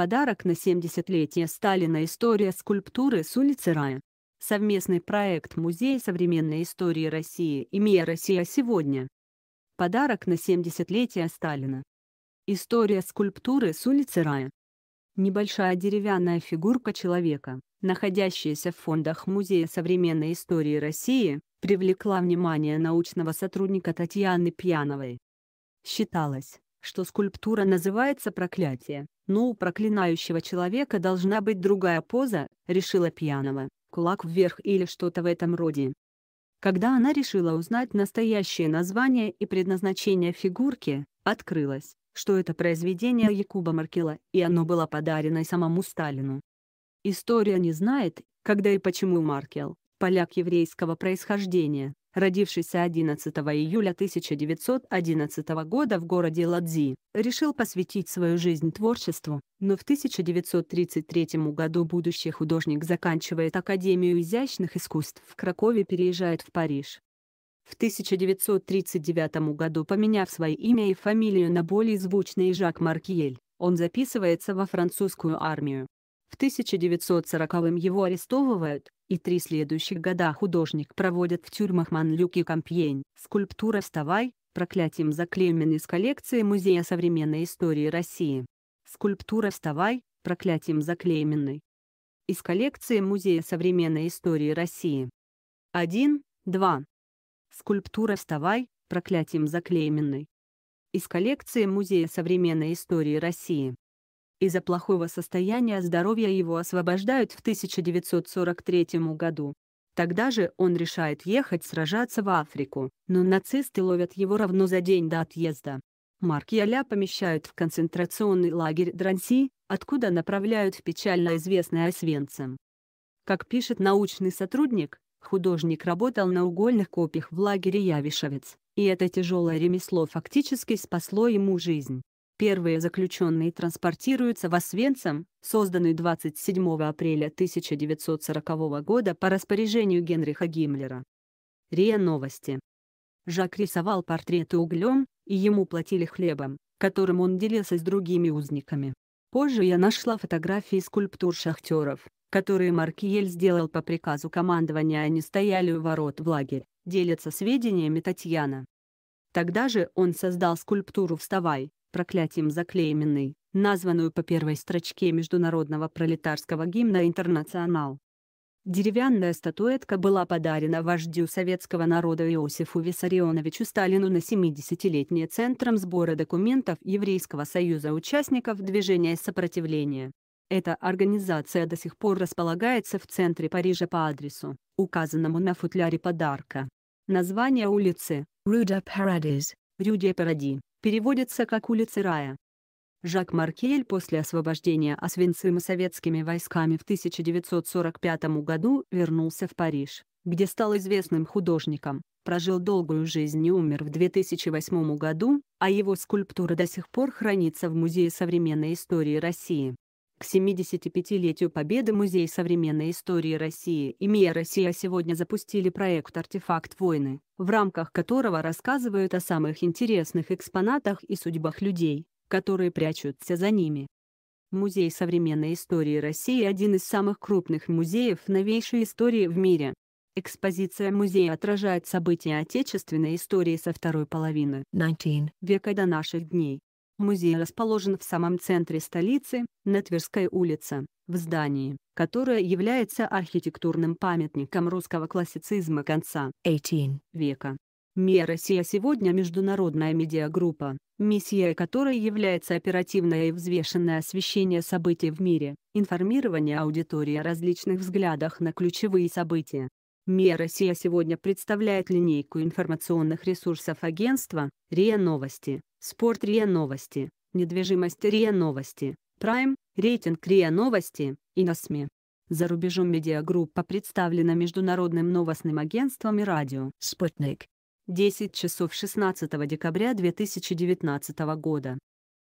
подарок на 70-летие Сталина «История скульптуры с улицы Рая». Совместный проект Музей современной истории России и МИА Россия сегодня». Подарок на 70-летие Сталина. История скульптуры с улицы Рая. Небольшая деревянная фигурка человека, находящаяся в фондах Музея современной истории России, привлекла внимание научного сотрудника Татьяны Пьяновой. Считалось, что скульптура называется «Проклятие», но «Ну, у проклинающего человека должна быть другая поза, решила пьяного, кулак вверх или что-то в этом роде. Когда она решила узнать настоящее название и предназначение фигурки, открылось, что это произведение Якуба Маркела, и оно было подарено самому Сталину. История не знает, когда и почему Маркел, поляк еврейского происхождения, родившийся 11 июля 1911 года в городе Ладзи, решил посвятить свою жизнь творчеству, но в 1933 году будущий художник заканчивает Академию изящных искусств в Кракове переезжает в Париж. В 1939 году поменяв свое имя и фамилию на более звучные Жак Маркиель, он записывается во французскую армию, в 1940-м его арестовывают, и три следующих года художник проводит в тюрьмах Манлюк и Кампьень. Скульптура «Вставай» проклятием заклеймен из коллекции Музея современной истории России. Скульптура «Вставай» проклятием заклейменной. Из коллекции Музея современной истории России. 1, 2. Скульптура «Вставай» проклятием заклейменной. Из коллекции Музея современной истории России. Из-за плохого состояния здоровья его освобождают в 1943 году. Тогда же он решает ехать сражаться в Африку, но нацисты ловят его равно за день до отъезда. Марк Яля помещают в концентрационный лагерь Дранси, откуда направляют в печально известный Освенцим. Как пишет научный сотрудник, художник работал на угольных копьях в лагере Явишевец, и это тяжелое ремесло фактически спасло ему жизнь. Первые заключенные транспортируются в Освенцим, созданный 27 апреля 1940 года по распоряжению Генриха Гиммлера. РИА Новости. Жак рисовал портреты углем, и ему платили хлебом, которым он делился с другими узниками. Позже я нашла фотографии скульптур шахтеров, которые Маркиель сделал по приказу командования, они стояли у ворот в лагерь, делятся сведениями Татьяна. Тогда же он создал скульптуру «Вставай», проклятием заклейменный, названную по первой строчке международного пролетарского гимна «Интернационал». Деревянная статуэтка была подарена вождю советского народа Иосифу Виссарионовичу Сталину на 70-летнее Центром сбора документов Еврейского союза участников движения сопротивления. Эта организация до сих пор располагается в центре Парижа по адресу, указанному на футляре подарка. Название улицы – Рюда Парадис, Рюде Паради, переводится как «Улицы рая». Жак Маркель после освобождения Освенцима советскими войсками в 1945 году вернулся в Париж, где стал известным художником, прожил долгую жизнь и умер в 2008 году, а его скульптура до сих пор хранится в Музее современной истории России. К 75-летию Победы Музей современной истории России и МИА «Россия» сегодня запустили проект «Артефакт войны», в рамках которого рассказывают о самых интересных экспонатах и судьбах людей, которые прячутся за ними. Музей современной истории России – один из самых крупных музеев новейшей истории в мире. Экспозиция музея отражает события отечественной истории со второй половины 19. века до наших дней Музей расположен в самом центре столицы, на Тверской улице, в здании, которое является архитектурным памятником русского классицизма конца 18 века. МИА «Россия сегодня» — международная медиагруппа, миссия которой является оперативное и взвешенное освещение событий в мире, информирование аудитории о различных взглядах на ключевые события. МИА «Россия сегодня» представляет линейку информационных ресурсов агентства, РИА Новости, Спорт РИА Новости, недвижимость РИА Новости, Прайм, рейтинг РИА Новости, и на СМИ. За рубежом медиагруппа представлена международным новостным агентством и радио «Спутник». 10 часов 16 декабря 2019 года.